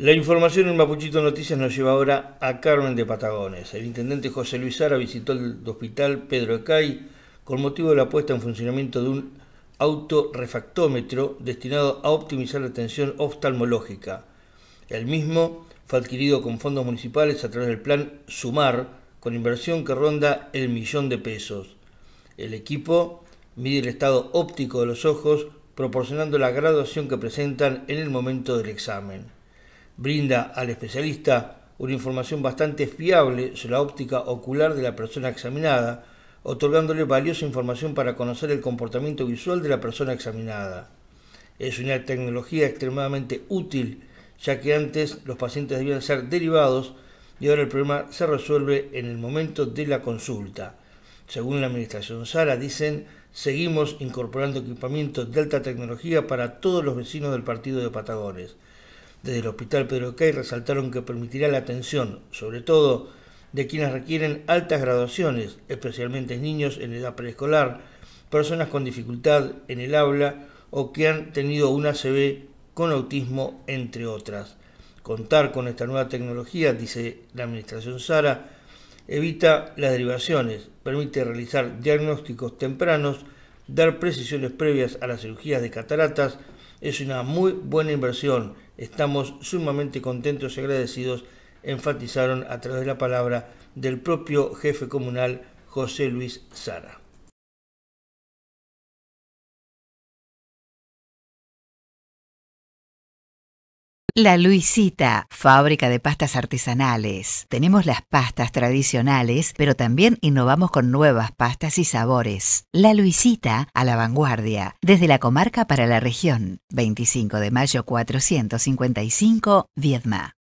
La información en Mapuchito Noticias nos lleva ahora a Carmen de Patagones. El intendente José Luis Sara visitó el hospital Pedro Ecay con motivo de la puesta en funcionamiento de un autorrefactómetro destinado a optimizar la atención oftalmológica. El mismo fue adquirido con fondos municipales a través del plan Sumar, con inversión que ronda el millón de pesos. El equipo mide el estado óptico de los ojos, proporcionando la graduación que presentan en el momento del examen brinda al especialista una información bastante fiable sobre la óptica ocular de la persona examinada, otorgándole valiosa información para conocer el comportamiento visual de la persona examinada. Es una tecnología extremadamente útil, ya que antes los pacientes debían ser derivados y ahora el problema se resuelve en el momento de la consulta. Según la Administración Sara, dicen, seguimos incorporando equipamiento de alta tecnología para todos los vecinos del partido de Patagones. Desde el Hospital Pedro Cay resaltaron que permitirá la atención, sobre todo de quienes requieren altas graduaciones, especialmente niños en edad preescolar, personas con dificultad en el habla o que han tenido una ACV con autismo, entre otras. Contar con esta nueva tecnología, dice la Administración Sara, evita las derivaciones, permite realizar diagnósticos tempranos, dar precisiones previas a las cirugías de cataratas, es una muy buena inversión. Estamos sumamente contentos y agradecidos, enfatizaron a través de la palabra del propio jefe comunal José Luis Sara. La Luisita, fábrica de pastas artesanales. Tenemos las pastas tradicionales, pero también innovamos con nuevas pastas y sabores. La Luisita, a la vanguardia, desde la comarca para la región. 25 de mayo 455, Viedma.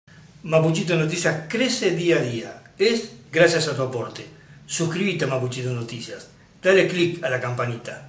Mapuchito Noticias crece día a día. Es gracias a tu aporte. Suscríbete a Mapuchito Noticias. Dale click a la campanita.